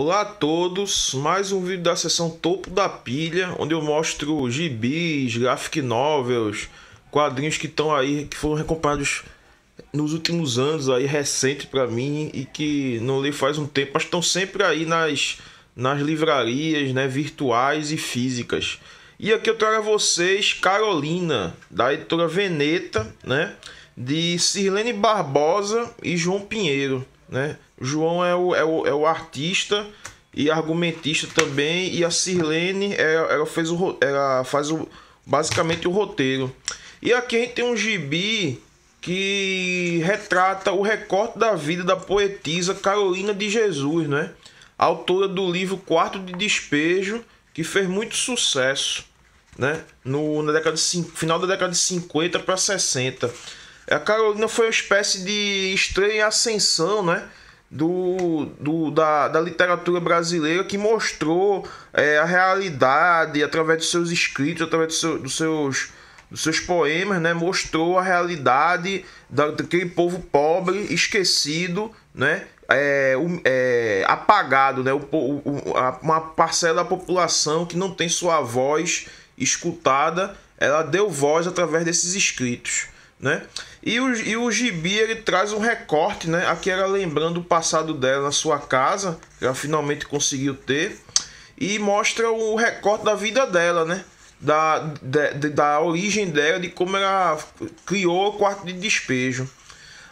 Olá a todos, mais um vídeo da sessão Topo da Pilha, onde eu mostro gibis, graphic novels, quadrinhos que estão aí, que foram recomprados nos últimos anos aí, recente para mim, e que não li faz um tempo, mas estão sempre aí nas, nas livrarias, né, virtuais e físicas. E aqui eu trago a vocês Carolina, da editora Veneta, né, de Sirlene Barbosa e João Pinheiro. Né? João é o, é, o, é o artista e argumentista também, e a Sirlene ela, é, ela fez o, ela faz o, basicamente o roteiro. E aqui a gente tem um gibi que retrata o recorte da vida da poetisa Carolina de Jesus, né? autora do livro Quarto de Despejo, que fez muito sucesso né? no, na década de, final da década de 50 para 60. É, a Carolina foi uma espécie de estreia em ascensão, né? Do, do, da, da literatura brasileira que mostrou é, a realidade através dos seus escritos, através do seu, dos seus dos seus poemas, né, mostrou a realidade daquele povo pobre, esquecido, né, é, é, apagado, né, o, o, a, uma parcela da população que não tem sua voz escutada, ela deu voz através desses escritos né? E o, e o Gibi ele traz um recorte, né? Aqui era lembrando o passado dela na sua casa, que ela finalmente conseguiu ter, e mostra o recorte da vida dela, né? Da, de, de, da origem dela, de como ela criou o quarto de despejo.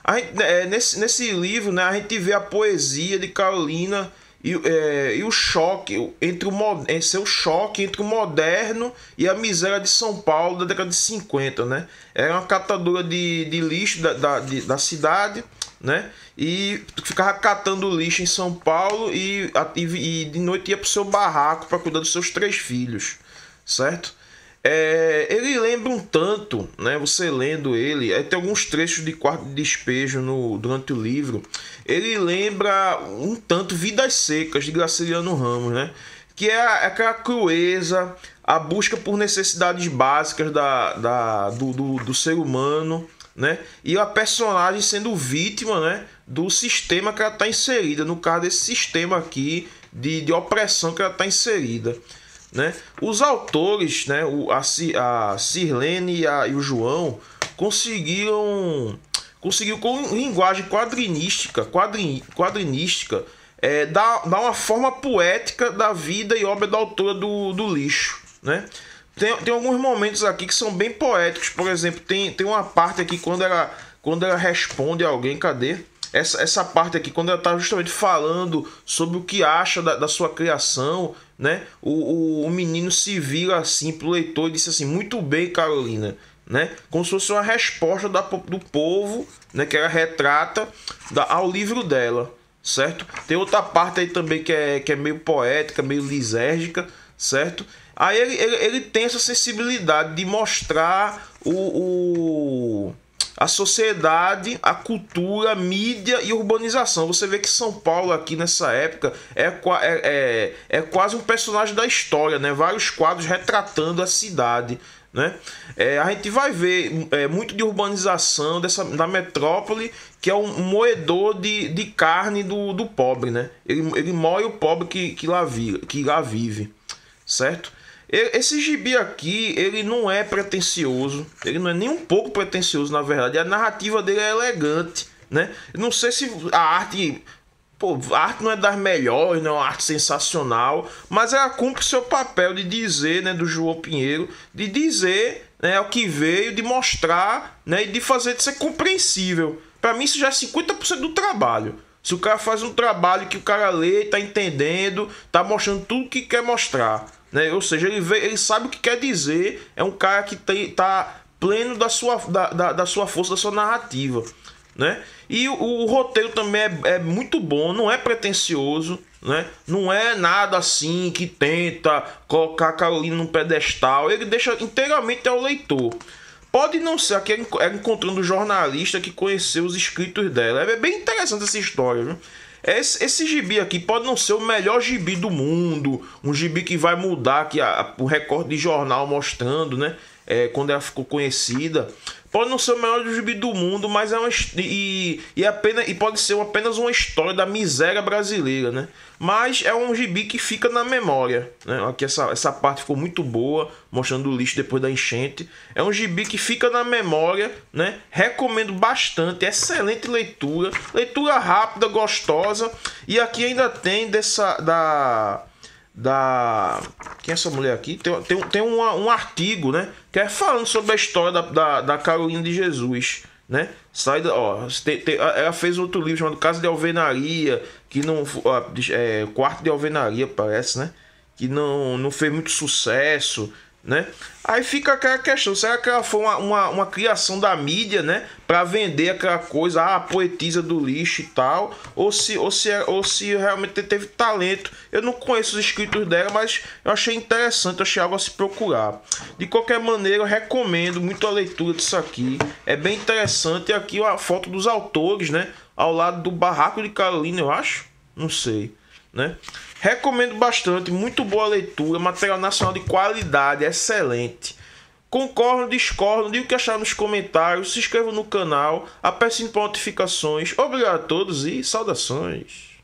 A gente, é, nesse, nesse livro, né, a gente vê a poesia de Carolina e, é, e o choque entre o esse é o choque entre o moderno e a miséria de São Paulo da década de 50, né? Era uma catadora de, de lixo da, da, de, da cidade, né? E ficava catando lixo em São Paulo e, e, e de noite ia pro seu barraco para cuidar dos seus três filhos, certo? É, ele lembra um tanto, né? Você lendo ele, aí é, tem alguns trechos de quarto de despejo no, durante o livro. Ele lembra um tanto Vidas Secas de Graciliano Ramos, né? Que é, é aquela crueza, a busca por necessidades básicas da, da, do, do, do ser humano, né? E a personagem sendo vítima, né? Do sistema que ela está inserida, no caso desse sistema aqui de, de opressão que ela está inserida. Né? Os autores, né, o, a, a Sirlene e, a, e o João, conseguiram conseguiu com linguagem quadrinística, quadrin, quadrinística, é, dar, dar uma forma poética da vida e obra da autora do, do lixo, né? Tem, tem alguns momentos aqui que são bem poéticos, por exemplo, tem, tem uma parte aqui quando ela, quando ela responde a alguém, cadê? essa, essa parte aqui, quando ela está justamente falando sobre o que acha da, da sua criação, né? O, o, o, menino se vira assim pro leitor e disse assim: Muito bem, Carolina. Né? Como se fosse uma resposta da, do povo né? que ela retrata da, ao livro dela, certo? Tem outra parte aí também que é, que é meio poética, meio lisérgica, certo? Aí ele, ele, ele tem essa sensibilidade de mostrar o, o a sociedade, a cultura, a mídia e a urbanização. Você vê que São Paulo aqui nessa época é, é, é, é quase um personagem da história, né? Vários quadros retratando a cidade. Né? É, a gente vai ver é, muito de urbanização dessa, da metrópole, que é um moedor de, de carne do, do pobre. Né? Ele, ele moe o pobre que, que, lá vi, que lá vive. Certo? Esse gibi aqui, ele não é pretensioso, ele não é nem um pouco pretensioso, na verdade. A narrativa dele é elegante, né? não sei se a arte, pô, a arte não é das melhores, não é uma arte sensacional, mas ela cumpre seu papel de dizer, né, do João Pinheiro, de dizer, né, o que veio, de mostrar, né, e de fazer de ser compreensível. Para mim isso já é 50% do trabalho. Se o cara faz um trabalho que o cara lê, tá entendendo, tá mostrando tudo que quer mostrar, né? Ou seja, ele, vê, ele sabe o que quer dizer, é um cara que tem, tá pleno da sua, da, da, da sua força, da sua narrativa, né? E o, o roteiro também é, é muito bom, não é pretencioso, né? Não é nada assim que tenta colocar a Carolina num pedestal, ele deixa inteiramente ao leitor. Pode não ser que é, é encontrando o um jornalista que conheceu os escritos dela. É bem interessante essa história, viu? Esse, esse gibi aqui pode não ser o melhor gibi do mundo, um gibi que vai mudar que a, o recorde de jornal mostrando, né? é, quando ela ficou conhecida. Pode não ser o melhor gibi do mundo, mas é uma e, e, apenas, e pode ser apenas uma história da miséria brasileira, né? Mas é um gibi que fica na memória, né? Aqui essa, essa parte ficou muito boa, mostrando o lixo depois da enchente. É um gibi que fica na memória, né? Recomendo bastante, excelente leitura, leitura rápida, gostosa. E aqui ainda tem dessa da da. Quem é essa mulher aqui? Tem, tem, tem um, um artigo, né? Que é falando sobre a história da, da, da Carolina de Jesus, né? Sai da, ó, tem, tem, ela fez outro livro chamado Casa de Alvenaria, que não. Ó, é, Quarto de Alvenaria, parece, né? Que não, não fez muito sucesso né? Aí fica aquela questão, será que ela foi uma, uma, uma criação da mídia, né? Para vender aquela coisa, ah, a poetisa do lixo e tal, ou se, ou se, é, ou se realmente teve talento. Eu não conheço os escritos dela, mas eu achei interessante, eu achei algo a se procurar. De qualquer maneira, eu recomendo muito a leitura disso aqui. É bem interessante, e aqui a foto dos autores, né? Ao lado do barraco de Carolina, eu acho, não sei né? Recomendo bastante, muito boa leitura, material nacional de qualidade, excelente. Concordo, discordo, diga o que achar nos comentários, se inscreva no canal, aperte notificações. Obrigado a todos e saudações.